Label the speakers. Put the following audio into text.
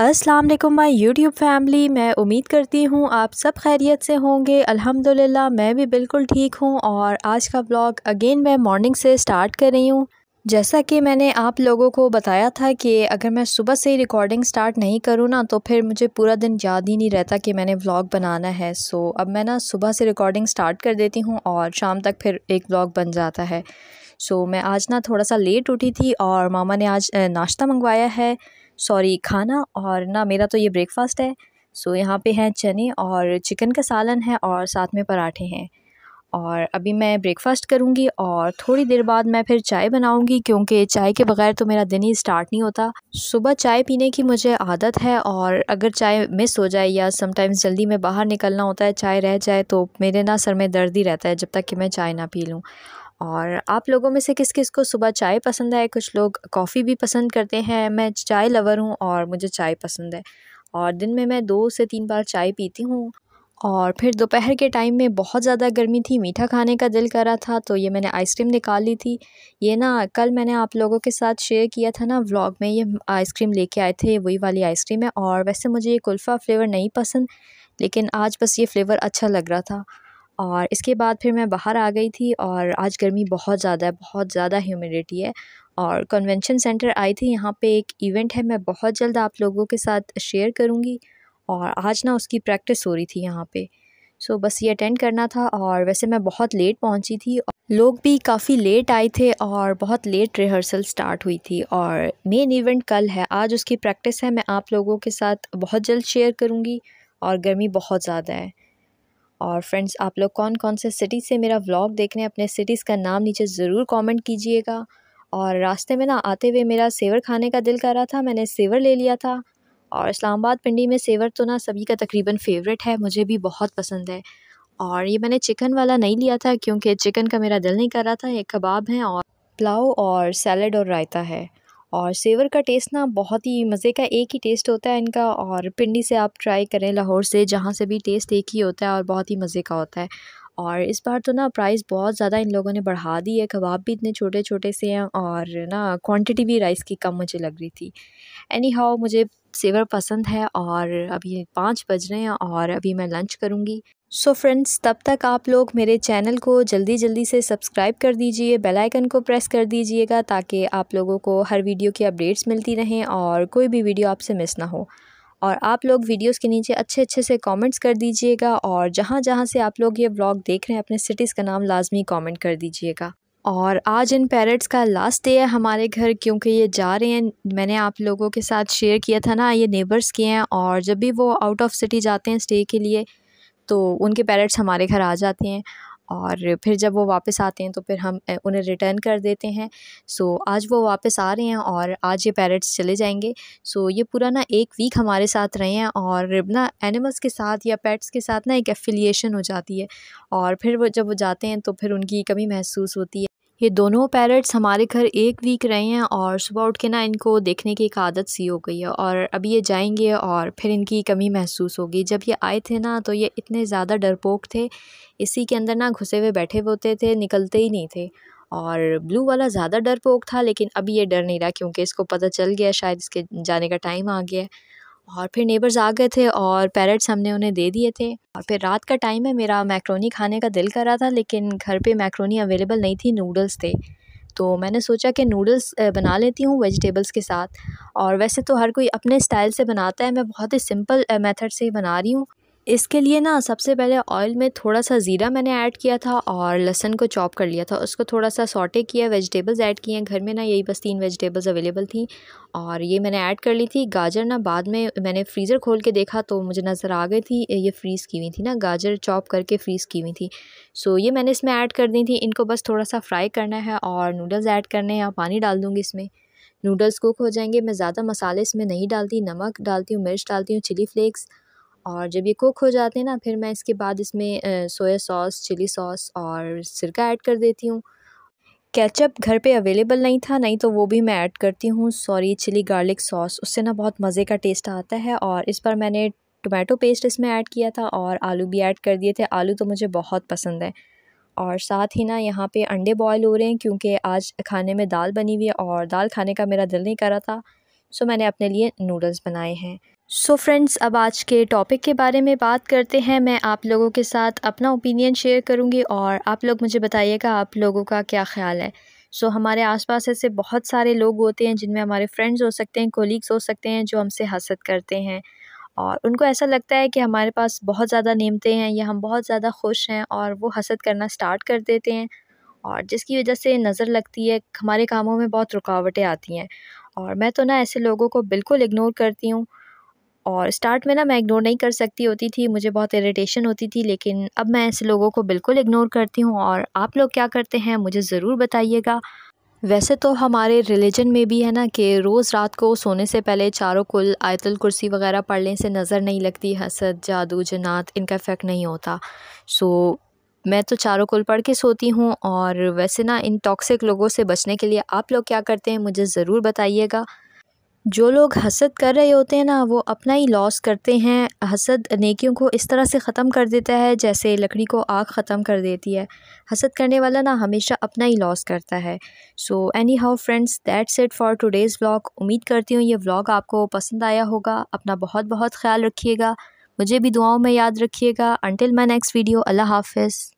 Speaker 1: अस्सलाम वालेकुम my YouTube family मैं उम्मीद करती हूँ आप सब खैरियत से होंगे अल्हम्दुलिल्लाह मैं भी बिल्कुल ठीक हूँ और आज का ब्लॉग अगेन मैं मॉर्निंग से स्टार्ट कर रही हूँ जैसा कि मैंने आप लोगों को बताया था कि अगर मैं सुबह से ही रिकॉर्डिंग स्टार्ट नहीं करूँ ना तो फिर मुझे पूरा दिन याद ही नहीं रहता कि मैंने व्लॉग बनाना है सो अब मैं ना सुबह से रिकॉर्डिंग स्टार्ट कर देती हूँ और शाम तक फिर एक व्लॉग बन जाता है सो मैं आज ना थोड़ा सा लेट उठी थी और मामा ने आज नाश्ता मंगवाया है सॉरी खाना और ना मेरा तो ये ब्रेकफ़ास्ट है सो यहाँ पे हैं चने और चिकन का सालन है और साथ में पराठे हैं और अभी मैं ब्रेकफ़ास्ट करूँगी और थोड़ी देर बाद मैं फिर चाय बनाऊँगी क्योंकि चाय के बगैर तो मेरा दिन ही स्टार्ट नहीं होता सुबह चाय पीने की मुझे आदत है और अगर चाय मिस हो जाए या समटाइम्स जल्दी में बाहर निकलना होता है चाय रह जाए तो मेरे ना सर में दर्द ही रहता है जब तक कि मैं चाय ना पी लूँ और आप लोगों में से किस किस को सुबह चाय पसंद है कुछ लोग कॉफ़ी भी पसंद करते हैं मैं चाय लवर हूँ और मुझे चाय पसंद है और दिन में मैं दो से तीन बार चाय पीती हूँ और फिर दोपहर के टाइम में बहुत ज़्यादा गर्मी थी मीठा खाने का दिल करा था तो ये मैंने आइसक्रीम निकाल ली थी ये ना कल मैंने आप लोगों के साथ शेयर किया था ना व्लॉग में ये आइसक्रीम लेके आए थे वही वाली आइसक्रीम है और वैसे मुझे ये कुल्फ़ा फ्लेवर नहीं पसंद लेकिन आज बस ये फ्लेवर अच्छा लग रहा था और इसके बाद फिर मैं बाहर आ गई थी और आज गर्मी बहुत ज़्यादा है बहुत ज़्यादा ह्यूमिडिटी है और कन्वेंशन सेंटर आई थी यहाँ पे एक इवेंट है मैं बहुत जल्द आप लोगों के साथ शेयर करूँगी और आज ना उसकी प्रैक्टिस हो रही थी यहाँ पे सो बस ये अटेंड करना था और वैसे मैं बहुत लेट पहुँची थी लोग भी काफ़ी लेट आए थे और बहुत लेट रिहर्सल स्टार्ट हुई थी और मेन इवेंट कल है आज उसकी प्रैक्टिस है मैं आप लोगों के साथ बहुत जल्द शेयर करूँगी और गर्मी बहुत ज़्यादा है और फ्रेंड्स आप लोग कौन कौन से सिटी से मेरा व्लॉग देख रहे हैं अपने सिटीज़ का नाम नीचे ज़रूर कमेंट कीजिएगा और रास्ते में ना आते हुए मेरा सेवर खाने का दिल कर रहा था मैंने सेवर ले लिया था और इस्लामाबाद पिंडी में सेवर तो ना सभी का तकरीबन फेवरेट है मुझे भी बहुत पसंद है और ये मैंने चिकन वाला नहीं लिया था क्योंकि चिकन का मेरा दिल नहीं कर रहा था ये कबाब हैं और पुलाव और सैलड और रायता है और सेवर का टेस्ट ना बहुत ही मज़े का एक ही टेस्ट होता है इनका और पिंडी से आप ट्राई करें लाहौर से जहाँ से भी टेस्ट एक ही होता है और बहुत ही मज़े का होता है और इस बार तो ना प्राइस बहुत ज़्यादा इन लोगों ने बढ़ा दी है कबाब भी इतने छोटे छोटे से हैं और ना क्वांटिटी भी राइस की कम मुझे लग रही थी एनी हाउ मुझे सेवर पसंद है और अभी पाँच बज रहे हैं और अभी मैं लंच करूँगी सो फ्रेंड्स तब तक आप लोग मेरे चैनल को जल्दी जल्दी से सब्सक्राइब कर दीजिए बेल आइकन को प्रेस कर दीजिएगा ताकि आप लोगों को हर वीडियो की अपडेट्स मिलती रहें और कोई भी वीडियो आपसे मिस ना हो और आप लोग वीडियोस के नीचे अच्छे अच्छे से कमेंट्स कर दीजिएगा और जहाँ जहाँ से आप लोग ये ब्लॉग देख रहे हैं अपने सिटीज़ का नाम लाजमी कॉमेंट कर दीजिएगा और आज इन पैरट्स का लास्ट डे है हमारे घर क्योंकि ये जा रहे हैं मैंने आप लोगों के साथ शेयर किया था ना ये नेबर्स के हैं और जब भी वो आउट ऑफ सिटी जाते हैं स्टे के लिए तो उनके पैरट्स हमारे घर आ जाते हैं और फिर जब वो वापस आते हैं तो फिर हम उन्हें रिटर्न कर देते हैं सो आज वो वापस आ रहे हैं और आज ये पैरेट्स चले जाएंगे सो ये पूरा ना एक वीक हमारे साथ रहे हैं और ना एनिमल्स के साथ या पेट्स के साथ ना एक एफिलिएशन हो जाती है और फिर वो जब वो जाते हैं तो फिर उनकी कमी महसूस होती है ये दोनों पैरट्स हमारे घर एक वीक रहे हैं और सुबह उठ के ना इनको देखने की एक आदत सी हो गई है और अभी ये जाएंगे और फिर इनकी कमी महसूस होगी जब ये आए थे ना तो ये इतने ज़्यादा डरपोक थे इसी के अंदर ना घुसे हुए बैठे होते थे निकलते ही नहीं थे और ब्लू वाला ज़्यादा डरपोक था लेकिन अभी ये डर नहीं रहा क्योंकि इसको पता चल गया शायद इसके जाने का टाइम आ गया है और फिर नेबर्स आ गए थे और पैरेट्स हमने उन्हें दे दिए थे और फिर रात का टाइम है मेरा मैक्रोनी खाने का दिल कर रहा था लेकिन घर पे मैक्रोनी अवेलेबल नहीं थी नूडल्स थे तो मैंने सोचा कि नूडल्स बना लेती हूँ वेजिटेबल्स के साथ और वैसे तो हर कोई अपने स्टाइल से बनाता है मैं बहुत ही सिंपल मेथड से बना रही हूँ इसके लिए ना सबसे पहले ऑयल में थोड़ा सा ज़ीरा मैंने ऐड किया था और लहसन को चॉप कर लिया था उसको थोड़ा सा सॉटे किया वेजिटेबल्स ऐड किए हैं घर में ना यही बस तीन वेजिटेबल्स अवेलेबल थी और ये मैंने ऐड कर ली थी गाजर ना बाद में मैंने फ्रीज़र खोल के देखा तो मुझे नज़र आ गई थी ये फ्रीज़ की हुई थी ना गाजर चॉप करके फ्रीज़ की हुई थी सो ये मैंने इसमें ऐड कर दी थी इनको बस थोड़ा सा फ्राई करना है और नूडल्स ऐड करने हैं पानी डाल दूँगी इसमें नूडल्स कुक हो जाएंगे मैं ज़्यादा मसाले इसमें नहीं डालती नमक डालती हूँ मिर्च डालती हूँ चिली फ्लेक्स और जब ये कुक हो जाते हैं ना फिर मैं इसके बाद इसमें सोया सॉस चिली सॉस और सिरका ऐड कर देती हूँ केचप घर पे अवेलेबल नहीं था नहीं तो वो भी मैं ऐड करती हूँ सॉरी चिली गार्लिक सॉस उससे ना बहुत मज़े का टेस्ट आता है और इस पर मैंने टोमेटो पेस्ट इसमें ऐड किया था और आलू भी ऐड कर दिए थे आलू तो मुझे बहुत पसंद है और साथ ही ना यहाँ पे अंडे बॉयल हो रहे हैं क्योंकि आज खाने में दाल बनी हुई है और दाल खाने का मेरा दिल नहीं कर रहा था सो मैंने अपने लिए नूडल्स बनाए हैं सो so फ्रेंड्स अब आज के टॉपिक के बारे में बात करते हैं मैं आप लोगों के साथ अपना ओपिनियन शेयर करूंगी और आप लोग मुझे बताइएगा आप लोगों का क्या ख्याल है सो so, हमारे आसपास ऐसे बहुत सारे लोग होते हैं जिनमें हमारे फ्रेंड्स हो सकते हैं कोलीग्स हो सकते हैं जो हमसे हसद करते हैं और उनको ऐसा लगता है कि हमारे पास बहुत ज़्यादा नीमते हैं या हम बहुत ज़्यादा खुश हैं और वो हसद करना स्टार्ट कर देते हैं और जिसकी वजह से नज़र लगती है हमारे कामों में बहुत रुकावटें आती हैं और मैं तो ना ऐसे लोगों को बिल्कुल इग्नोर करती हूँ और स्टार्ट में ना मैं इग्नोर नहीं कर सकती होती थी मुझे बहुत इरिटेशन होती थी लेकिन अब मैं ऐसे लोगों को बिल्कुल इग्नोर करती हूँ और आप लोग क्या करते हैं मुझे ज़रूर बताइएगा वैसे तो हमारे रिलीजन में भी है ना कि रोज़ रात को सोने से पहले चारों कुल आयतल कुर्सी वगैरह पढ़ने से नज़र नहीं लगती हसद जादू जन्ात इनका इफ़ेक्ट नहीं होता सो मैं तो चारों कुल पढ़ के सोती हूँ और वैसे ना इन टॉक्सिक लोगों से बचने के लिए आप लोग क्या करते हैं मुझे ज़रूर बताइएगा जो लोग हसद कर रहे होते हैं ना वो अपना ही लॉस करते हैं हसद नेकियों को इस तरह से ख़त्म कर देता है जैसे लकड़ी को आग ख़त्म कर देती है हसद करने वाला ना हमेशा अपना ही लॉस करता है so anyhow friends that's it for today's vlog उम्मीद करती हूँ ये व्लॉग आपको पसंद आया होगा अपना बहुत बहुत ख्याल रखिएगा मुझे भी दुआओं में याद रखिएगा अनटिल माई नेक्स्ट वीडियो अल्लाह हाफिज़